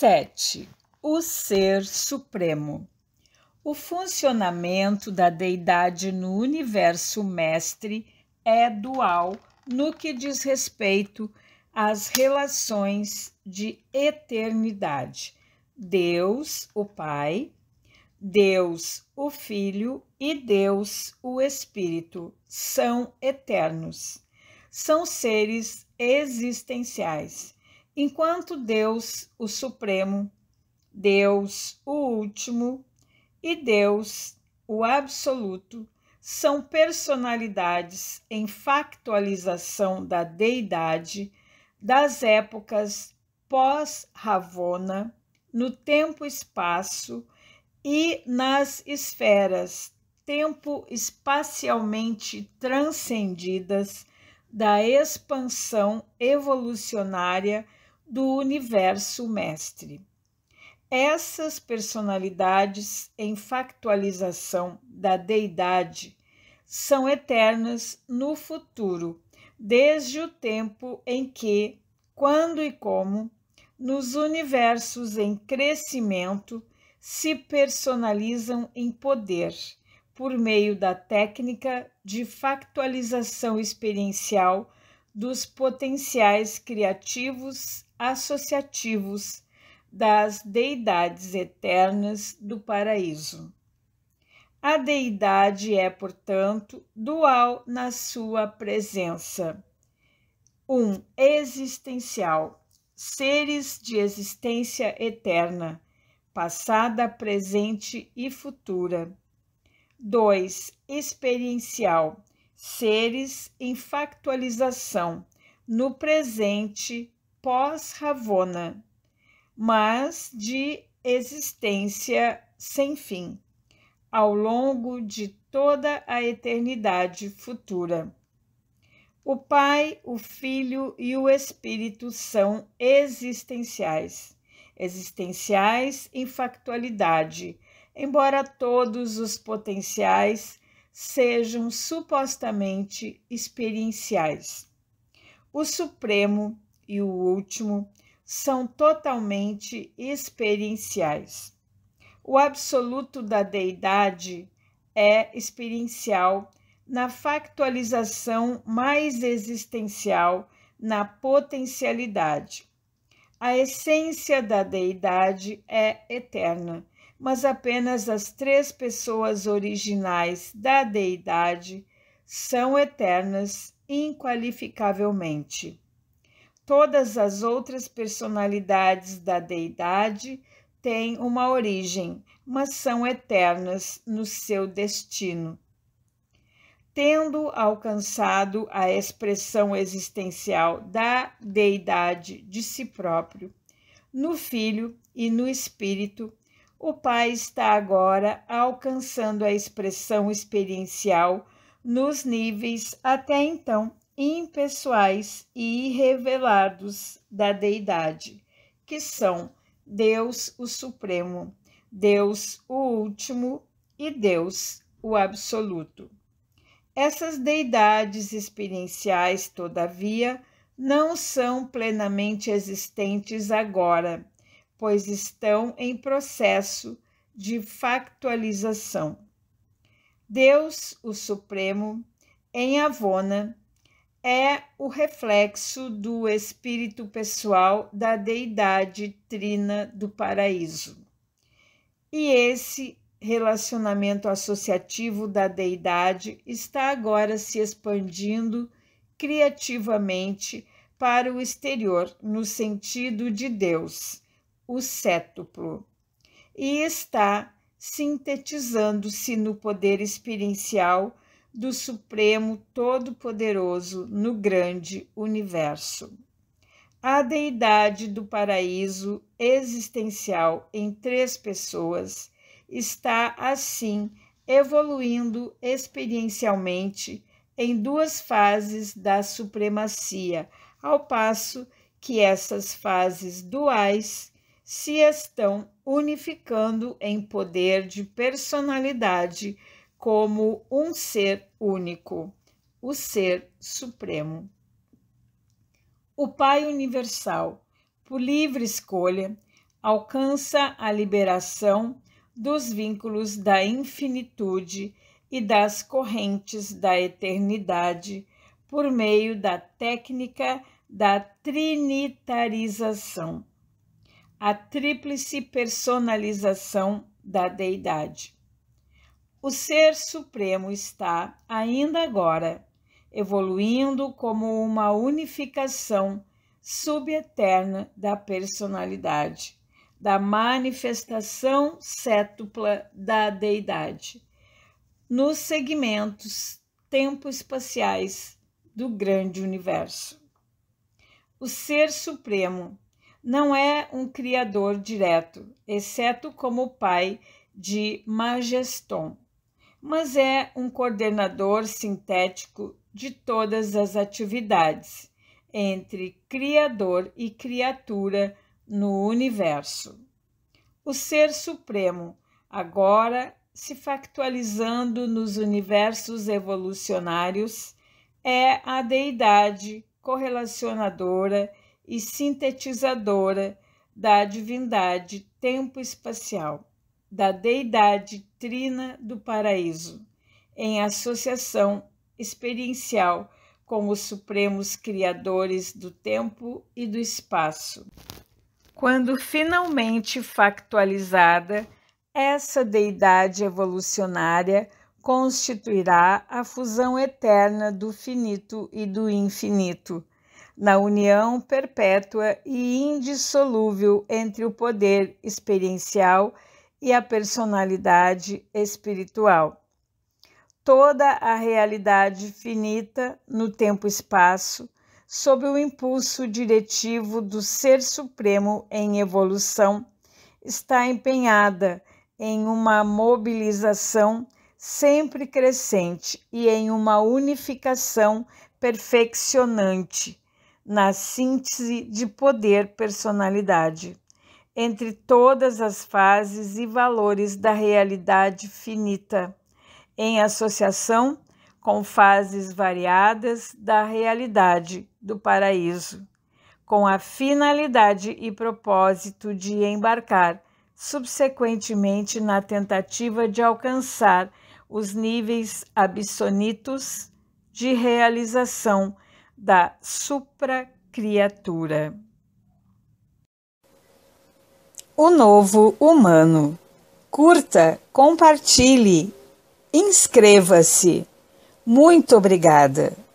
7. O Ser Supremo. O funcionamento da deidade no universo mestre é dual no que diz respeito às relações de eternidade. Deus, o Pai, Deus, o Filho e Deus, o Espírito são eternos. São seres existenciais enquanto Deus, o Supremo, Deus, o Último e Deus, o Absoluto, são personalidades em factualização da deidade das épocas pós-Ravona, no tempo-espaço e nas esferas tempo espacialmente transcendidas da expansão evolucionária do universo mestre. Essas personalidades em factualização da deidade são eternas no futuro, desde o tempo em que, quando e como, nos universos em crescimento, se personalizam em poder por meio da técnica de factualização experiencial dos potenciais criativos associativos das deidades eternas do paraíso. A deidade é, portanto, dual na sua presença. Um existencial, seres de existência eterna, passada, presente e futura. 2. Experiencial, seres em factualização, no presente pós-Ravona, mas de existência sem fim, ao longo de toda a eternidade futura. O Pai, o Filho e o Espírito são existenciais, existenciais em factualidade, embora todos os potenciais sejam supostamente experienciais. O Supremo e o último são totalmente experienciais. O absoluto da deidade é experiencial na factualização mais existencial na potencialidade. A essência da deidade é eterna, mas apenas as três pessoas originais da deidade são eternas inqualificavelmente. Todas as outras personalidades da deidade têm uma origem, mas são eternas no seu destino. Tendo alcançado a expressão existencial da deidade de si próprio, no Filho e no Espírito, o Pai está agora alcançando a expressão experiencial nos níveis até então impessoais e irrevelados da deidade, que são Deus o Supremo, Deus o Último e Deus o Absoluto. Essas deidades experienciais, todavia, não são plenamente existentes agora, pois estão em processo de factualização. Deus, o Supremo, em Avona, é o reflexo do espírito pessoal da deidade trina do paraíso. E esse relacionamento associativo da deidade está agora se expandindo criativamente para o exterior, no sentido de Deus, o cétuplo, e está sintetizando-se no poder experiencial do Supremo Todo-Poderoso no grande universo. A deidade do paraíso existencial em três pessoas está, assim, evoluindo experiencialmente em duas fases da supremacia, ao passo que essas fases duais se estão unificando em poder de personalidade como um ser único, o Ser Supremo. O Pai Universal, por livre escolha, alcança a liberação dos vínculos da infinitude e das correntes da eternidade por meio da técnica da trinitarização, a tríplice personalização da deidade. O Ser Supremo está, ainda agora, evoluindo como uma unificação subeterna da personalidade, da manifestação sétupla da deidade, nos segmentos tempo-espaciais do grande universo. O Ser Supremo não é um criador direto, exceto como pai de Majeston mas é um coordenador sintético de todas as atividades entre Criador e criatura no universo. O Ser Supremo, agora se factualizando nos universos evolucionários, é a deidade correlacionadora e sintetizadora da divindade tempo-espacial da deidade trina do paraíso, em associação experiencial com os supremos criadores do tempo e do espaço. Quando finalmente factualizada, essa deidade evolucionária constituirá a fusão eterna do finito e do infinito, na união perpétua e indissolúvel entre o poder experiencial e e a personalidade espiritual. Toda a realidade finita no tempo-espaço, sob o impulso diretivo do Ser Supremo em evolução, está empenhada em uma mobilização sempre crescente e em uma unificação perfeccionante na síntese de poder-personalidade entre todas as fases e valores da realidade finita, em associação com fases variadas da realidade do paraíso, com a finalidade e propósito de embarcar subsequentemente na tentativa de alcançar os níveis absonitos de realização da supracriatura. O Novo Humano. Curta, compartilhe, inscreva-se. Muito obrigada!